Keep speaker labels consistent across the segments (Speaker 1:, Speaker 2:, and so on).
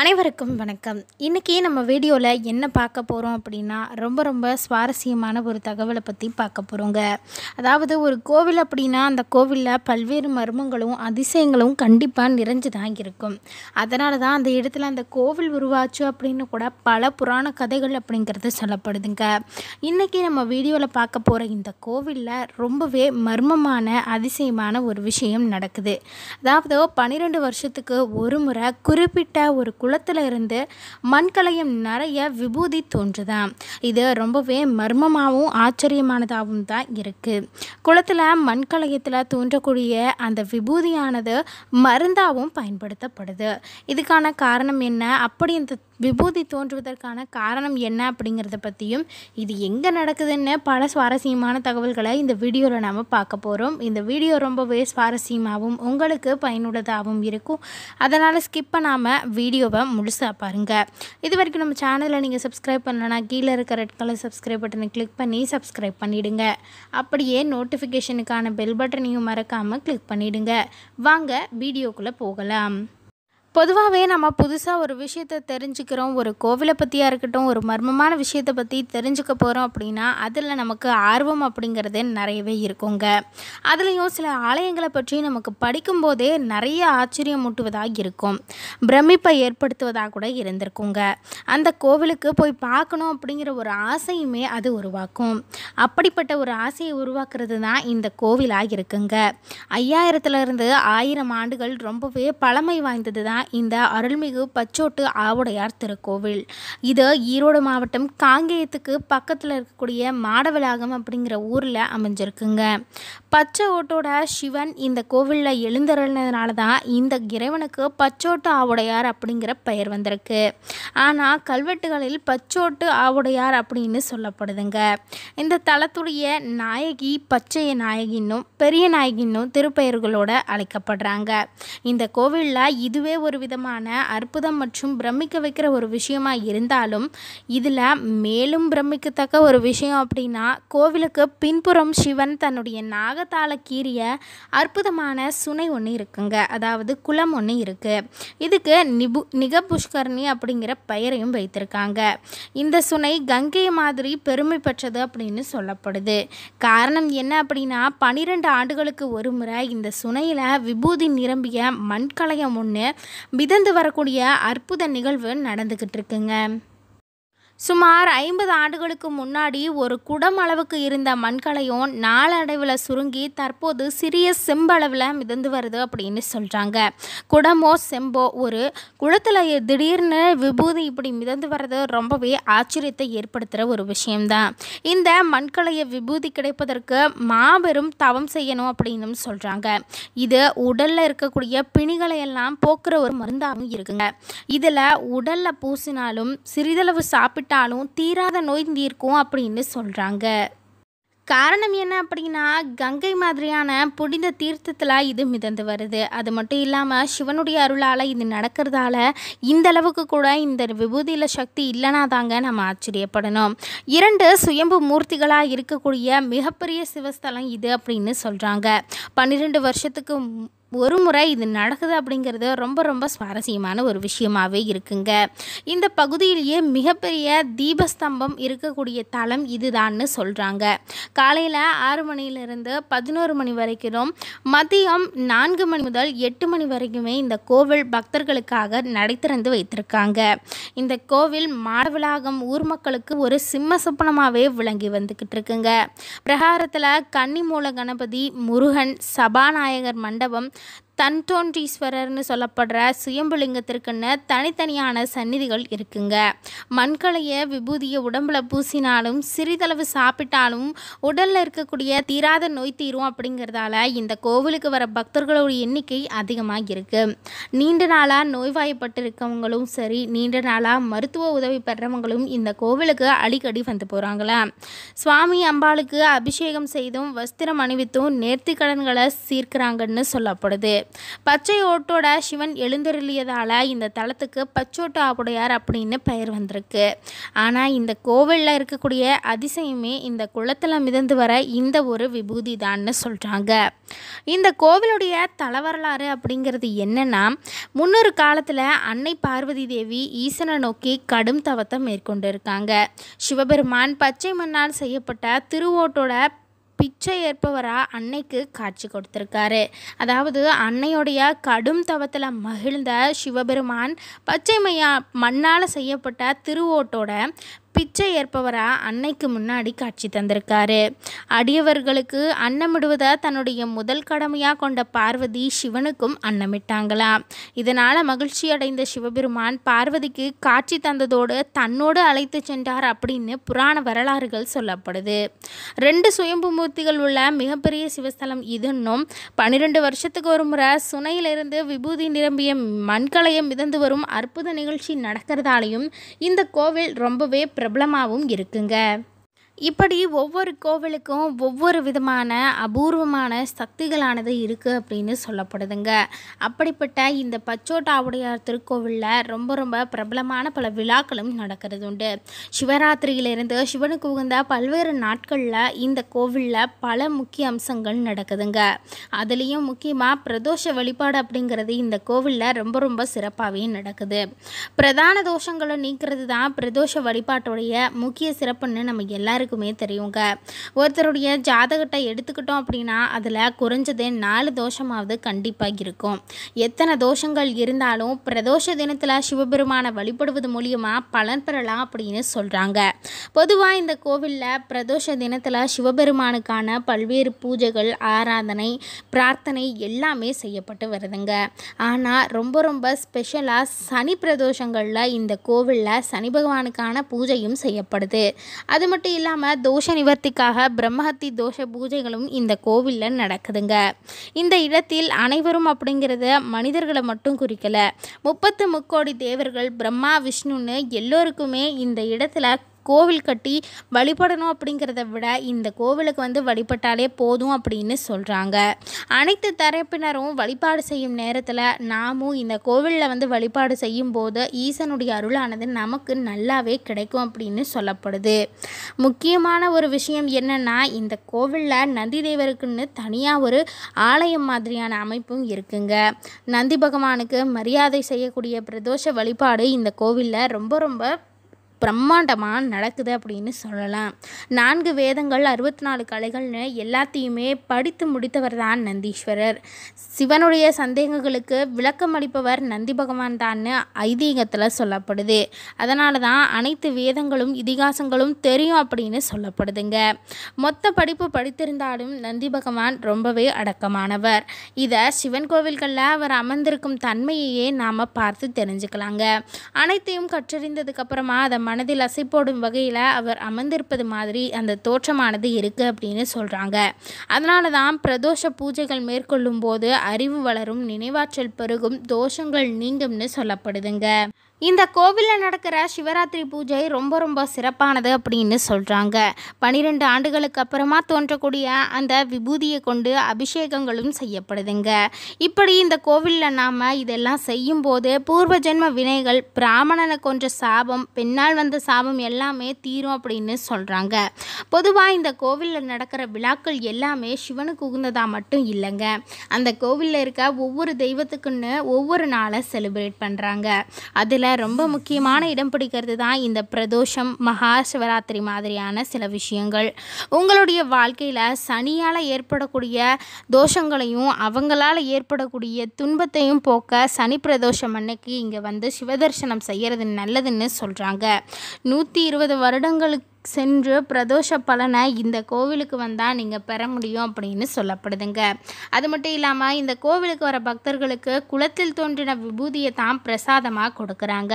Speaker 1: அனைவருக்கும் வணக்கம் இன்றைக்கி நம்ம வீடியோவில் என்ன பார்க்க போகிறோம் அப்படின்னா ரொம்ப ரொம்ப சுவாரஸ்யமான ஒரு தகவலை பற்றி பார்க்க போகிறோங்க அதாவது ஒரு கோவில் அப்படின்னா அந்த கோவிலில் பல்வேறு மர்மங்களும் அதிசயங்களும் கண்டிப்பாக நிறைஞ்சு தான் இருக்கும் அதனால தான் அந்த இடத்துல அந்த கோவில் உருவாச்சு அப்படின்னு கூட பல புராண கதைகள் அப்படிங்கிறது சொல்லப்படுதுங்க இன்றைக்கி நம்ம வீடியோவில் பார்க்க போகிற இந்த கோவிலில் ரொம்பவே மர்மமான அதிசயமான ஒரு விஷயம் நடக்குது அதாவது பன்னிரெண்டு வருஷத்துக்கு ஒரு முறை குறிப்பிட்ட ஒரு குளத்தில் இருந்து மண்கலையும் நிறைய விபூதி தோன்றுதான் இது ரொம்பவே மர்மமாகவும் ஆச்சரியமானதாகவும் தான் இருக்குது குளத்தில் மண்கலயத்தில் தோன்றக்கூடிய அந்த விபூதியானது மருந்தாகவும் பயன்படுத்தப்படுது இதுக்கான காரணம் என்ன அப்படி இந்த விபூதி தோன்றுவதற்கான காரணம் என்ன அப்படிங்கிறத பற்றியும் இது எங்கே நடக்குதுன்னு பல சுவாரஸ்யமான தகவல்களை இந்த வீடியோவில் நாம் பார்க்க போகிறோம் இந்த வீடியோ ரொம்பவே சுவாரஸ்யமாகவும் உங்களுக்கு பயனுள்ளதாகவும் இருக்கும் அதனால் ஸ்கிப் பண்ணாமல் வீடியோவை முழுசாக பாருங்கள் இது வரைக்கும் நம்ம சேனலில் நீங்கள் சப்ஸ்கிரைப் பண்ணலன்னா கீழே இருக்க ரெட் கலர் சப்ஸ்கிரைப் பட்டனை கிளிக் பண்ணி சப்ஸ்கிரைப் பண்ணிவிடுங்க அப்படியே நோட்டிஃபிகேஷனுக்கான பெல் பட்டனையும் மறக்காமல் கிளிக் பண்ணிவிடுங்க வாங்க வீடியோக்குள்ளே போகலாம் பொதுவாகவே நம்ம புதுசாக ஒரு விஷயத்தை தெரிஞ்சுக்கிறோம் ஒரு கோவிலை பற்றியாக இருக்கட்டும் ஒரு மர்மமான விஷயத்தை பற்றி தெரிஞ்சுக்க போகிறோம் அப்படின்னா அதில் நமக்கு ஆர்வம் அப்படிங்கிறது நிறையவே இருக்குங்க அதுலேயும் சில ஆலயங்களை பற்றி நமக்கு படிக்கும்போதே நிறைய ஆச்சரியம் மூட்டுவதாக இருக்கும் பிரமிப்பை ஏற்படுத்துவதாக கூட இருந்திருக்குங்க அந்த கோவிலுக்கு போய் பார்க்கணும் அப்படிங்கிற ஒரு ஆசையுமே அது உருவாக்கும் அப்படிப்பட்ட ஒரு ஆசையை உருவாக்குறது தான் இந்த கோவிலாக இருக்குங்க ஐயாயிரத்துலேருந்து ஆயிரம் ஆண்டுகள் ரொம்பவே பழமை வாய்ந்தது தான் தான் இந்த அருள்மிகு பச்சோட்டு ஆவுடையார் திருக்கோவில் இது ஈரோடு மாவட்டம் காங்கேயத்துக்கு பக்கத்தில் இருக்கக்கூடிய மாடவிலாகம் அப்படிங்கிற ஊரில் அமைஞ்சிருக்குங்க பச்சோட்டோட சிவன் இந்த கோவிலில் எழுந்தருளினதுனால தான் இந்த இறைவனுக்கு பச்சோட்டு ஆவுடையார் அப்படிங்கிற பெயர் வந்திருக்கு ஆனால் கல்வெட்டுகளில் பச்சோட்டு ஆவுடையார் அப்படின்னு சொல்லப்படுதுங்க இந்த தலத்துடைய நாயகி பச்சைய நாயகின்னும் பெரிய நாயகின்னும் திருப்பெயர்களோடு அழைக்கப்படுறாங்க இந்த கோவிலில் இதுவே ஒரு ஒரு விதமான அற்புதம் மற்றும் பிரமிக்க வைக்கிற ஒரு விஷயமா இருந்தாலும் இதில் மேலும் பிரமிக்கத்தக்க ஒரு விஷயம் அப்படின்னா கோவிலுக்கு பின்புறம் சிவன் தன்னுடைய நாகத்தால கீறிய அற்புதமான சுனை ஒன்று இருக்குங்க அதாவது குளம் ஒன்று இருக்குது இதுக்கு நிபு நிகபுஷ்கர்ணி அப்படிங்கிற பெயரையும் வைத்திருக்காங்க இந்த சுனை கங்கை மாதிரி பெருமை பெற்றது அப்படின்னு சொல்லப்படுது காரணம் என்ன அப்படின்னா பனிரெண்டு ஆண்டுகளுக்கு ஒரு முறை இந்த சுனையில் விபூதி நிரம்பிய மண்கலயம் ஒன்று மிதந்து வரக்கூடிய அற்புத நிகழ்வு நடந்துக்கிட்டு இருக்குங்க சுமார் ஐம்பது ஆண்டுகளுக்கு முன்னாடி ஒரு குடம் அளவுக்கு இருந்த மண்கலையும் நாளடைவில் சுருங்கி தற்போது சிறிய செம்பளவில் மிதந்து வருது அப்படின்னு சொல்கிறாங்க குடமோ செம்போ ஒரு குளத்தில் திடீர்னு விபூதி இப்படி மிதந்து வர்றது ரொம்பவே ஆச்சரியத்தை ஏற்படுத்துகிற ஒரு விஷயம்தான் இந்த மண்கலையை விபூதி கிடைப்பதற்கு மாபெரும் தவம் செய்யணும் அப்படின்னு சொல்கிறாங்க இது உடலில் இருக்கக்கூடிய பிணிகளை எல்லாம் போக்குற ஒரு மருந்தாகவும் இருக்குங்க இதில் உடலில் பூசினாலும் சிறிதளவு சாப்பிட்டு எடுத்தாலும் தீராத நோய் தீர்க்கும் அப்படின்னு சொல்கிறாங்க காரணம் என்ன அப்படின்னா கங்கை மாதிரியான புனித தீர்த்தத்தில் இது மிதந்து வருது அது மட்டும் இல்லாமல் சிவனுடைய அருளால் இது நடக்கிறதால இந்த அளவுக்கு கூட இந்த விபூதியில் சக்தி இல்லைனா தாங்க நம்ம ஆச்சரியப்படணும் இரண்டு சுயம்பு மூர்த்திகளாக இருக்கக்கூடிய மிகப்பெரிய சிவஸ்தலம் இது அப்படின்னு சொல்கிறாங்க பன்னிரெண்டு வருஷத்துக்கு ஒரு முறை இது நடக்குது அப்படிங்கிறது ரொம்ப ரொம்ப சுவாரஸ்யமான ஒரு விஷயமாகவே இருக்குங்க இந்த பகுதியிலேயே மிகப்பெரிய தீபஸ்தம்பம் இருக்கக்கூடிய தலம் இதுதான்னு சொல்கிறாங்க காலையில் ஆறு மணியிலிருந்து பதினோரு மணி வரைக்கும் மதியம் நான்கு மணி முதல் எட்டு மணி வரைக்குமே இந்த கோவில் பக்தர்களுக்காக நடை திறந்து வைத்திருக்காங்க இந்த கோவில் மாடவிளாகம் ஊர் மக்களுக்கு ஒரு சிம்ம சுப்பனமாகவே விளங்கி வந்துக்கிட்டு இருக்குங்க பிரகாரத்தில் கன்னிமூல கணபதி முருகன் சபாநாயகர் மண்டபம் தன்தோன்றீஸ்வரர்னு சொல்லப்படுற சுயம்புலிங்கத்திற்குன்னு தனித்தனியான சந்நிதிகள் இருக்குங்க மண்கலையை விபூதியை உடம்புல பூசினாலும் சிறிதளவு சாப்பிட்டாலும் உடலில் இருக்கக்கூடிய தீராத நோய் தீரும் அப்படிங்கிறதால இந்த கோவிலுக்கு வர பக்தர்களோட எண்ணிக்கை அதிகமாக இருக்குது நீண்ட நாளாக நோய்வாய்ப்பட்டு இருக்கவங்களும் சரி நீண்ட நாளாக மருத்துவ உதவி பெறவங்களும் இந்த கோவிலுக்கு அடிக்கடி வந்து போகிறாங்களே சுவாமி அம்பாளுக்கு அபிஷேகம் செய்தும் வஸ்திரம் அணிவித்தும் நேர்த்திக்கடன்களை சீர்க்கிறாங்கன்னு சொல்லப்படுது பச்சை ஓட்டோட சிவன் எழுந்தருளியதால் இந்த தலத்துக்கு பச்சோட்டு ஆவுடையார் அப்படின்னு பெயர் வந்திருக்கு ஆனால் இந்த கோவிலில் இருக்கக்கூடிய அதிசயமே இந்த குளத்தில் மிதந்து வர இந்த ஒரு விபூதி தான்னு சொல்கிறாங்க இந்த கோவிலுடைய தலவரலாறு அப்படிங்கிறது என்னென்னா முன்னொரு காலத்தில் அன்னை பார்வதி தேவி ஈசனை நோக்கி கடும் தவத்தை மேற்கொண்டு இருக்காங்க சிவபெருமான் பச்சை மண்ணால் செய்யப்பட்ட திருவோட்டோட பிச்சை ஏற்பவராக அன்னைக்கு காட்சி கொடுத்துருக்காரு அதாவது அன்னையுடைய கடும் தவத்தில் மகிழ்ந்த சிவபெருமான் பச்சை மையா மண்ணால் செய்யப்பட்ட திருவோட்டோட பிச்சை ஏற்பவராக அன்னைக்கு முன்னாடி காட்சி தந்திருக்காரு அடியவர்களுக்கு அன்னமிடுவதை தன்னுடைய முதல் கடமையாக கொண்ட பார்வதி சிவனுக்கும் அன்னமிட்டாங்களாம் இதனால் மகிழ்ச்சி அடைந்த சிவபெருமான் பார்வதிக்கு காட்சி தந்ததோடு தன்னோடு அழைத்து சென்றார் அப்படின்னு புராண வரலாறுகள் சொல்லப்படுது ரெண்டு சுயம்பு மூர்த்திகள் உள்ள மிகப்பெரிய சிவஸ்தலம் இதுன்னும் பன்னிரெண்டு வருஷத்துக்கு ஒரு முறை சுனையிலிருந்து விபூதி நிரம்பிய மண்களையம் மிதந்து வரும் அற்புத நிகழ்ச்சி நடக்கிறதாலையும் இந்த கோவில் ரொம்பவே பிரபலமாகவும் இருக்குங்க இப்படி ஒவ்வொரு கோவிலுக்கும் ஒவ்வொரு விதமான அபூர்வமான சக்திகளானது இருக்குது அப்படின்னு சொல்லப்படுதுங்க அப்படிப்பட்ட இந்த பச்சோட்டாவுடையார் திருக்கோவிலில் ரொம்ப ரொம்ப பிரபலமான பல விழாக்களும் நடக்கிறது உண்டு சிவராத்திரியிலிருந்து சிவனுக்கு உகந்த பல்வேறு நாட்களில் இந்த கோவிலில் பல முக்கிய அம்சங்கள் நடக்குதுங்க அதுலேயும் முக்கியமாக பிரதோஷ வழிபாடு அப்படிங்கிறது இந்த கோவிலில் ரொம்ப ரொம்ப சிறப்பாகவே நடக்குது பிரதான தோஷங்களை நீக்கிறது தான் பிரதோஷ வழிபாட்டுடைய முக்கிய சிறப்புன்னு நம்ம எல்லாருக்கும் எல்லாருக்குமே தெரியுங்க ஒருத்தருடைய ஜாதகத்தை எடுத்துக்கிட்டோம் அப்படின்னா அதில் குறைஞ்சது நாலு தோஷமாவது கண்டிப்பாக இருக்கும் எத்தனை தோஷங்கள் இருந்தாலும் பிரதோஷ தினத்தில் சிவபெருமானை வழிபடுவது மூலியமாக பலன் பெறலாம் அப்படின்னு சொல்கிறாங்க பொதுவாக இந்த கோவிலில் பிரதோஷ தினத்தில் சிவபெருமானுக்கான பல்வேறு பூஜைகள் ஆராதனை பிரார்த்தனை எல்லாமே செய்யப்பட்டு வருதுங்க ஆனால் ரொம்ப ரொம்ப ஸ்பெஷலாக சனி பிரதோஷங்களில் இந்த கோவிலில் சனி பகவானுக்கான பூஜையும் செய்யப்படுது அது மட்டும் இல்லாமல் இல்லாமல் தோஷ நிவர்த்திக்காக பிரம்மஹத்தி தோஷ பூஜைகளும் இந்த கோவிலில் நடக்குதுங்க இந்த இடத்தில் அனைவரும் அப்படிங்கிறத மனிதர்களை மட்டும் குறிக்கலை முப்பத்து முக்கோடி தேவர்கள் பிரம்மா விஷ்ணுன்னு எல்லோருக்குமே இந்த இடத்துல கோவில் கட்டி வழிபடணும் அப்படிங்கிறத விட இந்த கோவிலுக்கு வந்து வழிபட்டாலே போதும் அப்படின்னு சொல்கிறாங்க அனைத்து தரப்பினரும் வழிபாடு செய்யும் நேரத்தில் நாமும் இந்த கோவிலில் வந்து வழிபாடு செய்யும் போது ஈசனுடைய அருளானது நமக்கு நல்லாவே கிடைக்கும் அப்படின்னு சொல்லப்படுது முக்கியமான ஒரு விஷயம் என்னென்னா இந்த கோவிலில் நந்தி தேவருக்குன்னு தனியாக ஒரு ஆலயம் மாதிரியான அமைப்பும் இருக்குங்க நந்தி பகவானுக்கு மரியாதை செய்யக்கூடிய பிரதோஷ வழிபாடு இந்த கோவிலில் ரொம்ப ரொம்ப பிரம்மாண்டமாக நடக்குது அப்படின்னு சொல்லலாம் நான்கு வேதங்கள் அறுபத்தி நாலு கலைகள்னு எல்லாத்தையுமே படித்து முடித்தவர் தான் நந்தீஸ்வரர் சிவனுடைய சந்தேகங்களுக்கு விளக்கம் அளிப்பவர் நந்தி பகவான் தான்னு ஐதீகத்தில் சொல்லப்படுது அதனால தான் அனைத்து வேதங்களும் இதிகாசங்களும் தெரியும் அப்படின்னு சொல்லப்படுதுங்க மொத்த படிப்பு படித்திருந்தாலும் நந்தி பகவான் ரொம்பவே அடக்கமானவர் இதை சிவன் கோவில்களில் அவர் அமர்ந்திருக்கும் தன்மையையே நாம் பார்த்து தெரிஞ்சுக்கலாங்க அனைத்தையும் கற்றறிந்ததுக்கப்புறமா அதை மனதில் அசைப்போடும் வகையில் அவர் அமர்ந்திருப்பது மாதிரி அந்த தோற்றமானது இருக்குது அப்படின்னு சொல்கிறாங்க அதனால தான் பிரதோஷ பூஜைகள் மேற்கொள்ளும் போது அறிவு வளரும் நினைவாற்றல் பெருகும் தோஷங்கள் நீங்கும்னு சொல்லப்படுதுங்க இந்த கோவிலில் நடக்கிற சிவராத்திரி பூஜை ரொம்ப ரொம்ப சிறப்பானது அப்படின்னு சொல்கிறாங்க பனிரெண்டு ஆண்டுகளுக்கு அப்புறமா தோன்றக்கூடிய அந்த விபூதியை கொண்டு அபிஷேகங்களும் செய்யப்படுதுங்க இப்படி இந்த கோவிலில் நாம் இதெல்லாம் செய்யும்போது பூர்வ ஜென்ம வினைகள் பிராமணனை கொன்ற சாபம் பெண்ணால் வந்த சாபம் எல்லாமே தீரும் அப்படின்னு சொல்கிறாங்க பொதுவாக இந்த கோவிலில் நடக்கிற விழாக்கள் எல்லாமே சிவனுக்கு உகுந்ததாக மட்டும் இல்லைங்க அந்த கோவிலில் இருக்க ஒவ்வொரு தெய்வத்துக்குன்னு ஒவ்வொரு நாளை செலிப்ரேட் பண்ணுறாங்க அதில் ரொம்ப முக்கியமான இடம் பிடிக்கிறது தான் இந்த பிரதோஷம் மகா சிவராத்திரி மாதிரியான சில விஷயங்கள் உங்களுடைய வாழ்க்கையில் சனியால் ஏற்படக்கூடிய தோஷங்களையும் அவங்களால் ஏற்படக்கூடிய துன்பத்தையும் போக்க சனி பிரதோஷம் அன்னைக்கு இங்கே வந்து சிவதர்சனம் செய்கிறது நல்லதுன்னு சொல்கிறாங்க நூற்றி இருபது வருடங்களுக்கு சென்று பிரதோஷ பலனை இந்த கோவிலுக்கு வந்தால் நீங்கள் பெற முடியும் அப்படின்னு சொல்லப்படுதுங்க அது மட்டும் இல்லாமல் இந்த கோவிலுக்கு வர பக்தர்களுக்கு குளத்தில் தோன்றின விபூதியை தான் பிரசாதமாக கொடுக்குறாங்க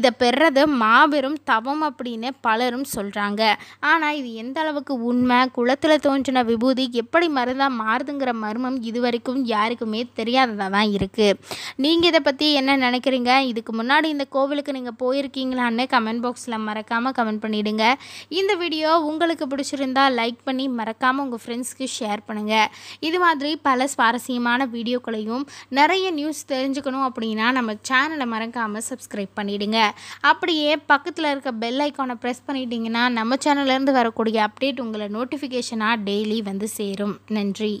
Speaker 1: இதை பெறது மாபெரும் தவம் அப்படின்னு பலரும் சொல்கிறாங்க ஆனால் இது எந்த அளவுக்கு உண்மை குளத்தில் தோன்றின விபூதி எப்படி மருந்தாக மாறுதுங்கிற மர்மம் இது வரைக்கும் யாருக்குமே தெரியாததாக தான் இருக்குது நீங்கள் இதை பற்றி என்ன நினைக்கிறீங்க இதுக்கு முன்னாடி இந்த கோவிலுக்கு நீங்கள் போயிருக்கீங்களான்னு கமெண்ட் பாக்ஸில் மறக்காமல் கமெண்ட் பண்ணிவிடுங்க இந்த வீடியோ உங்களுக்கு பிடிச்சிருந்தால் லைக் பண்ணி மறக்காமல் உங்கள் ஃப்ரெண்ட்ஸ்க்கு ஷேர் பண்ணுங்கள் இது மாதிரி பல சுவாரஸ்யமான வீடியோக்களையும் நிறைய நியூஸ் தெரிஞ்சுக்கணும் அப்படின்னா நம்ம சேனலை மறக்காமல் சப்ஸ்கிரைப் பண்ணிவிடுங்க அப்படியே பக்கத்தில் இருக்க பெல் ஐக்கானை ப்ரெஸ் பண்ணிட்டீங்கன்னா நம்ம சேனல்லேருந்து வரக்கூடிய அப்டேட் உங்களை நோட்டிஃபிகேஷனாக டெய்லி வந்து சேரும் நன்றி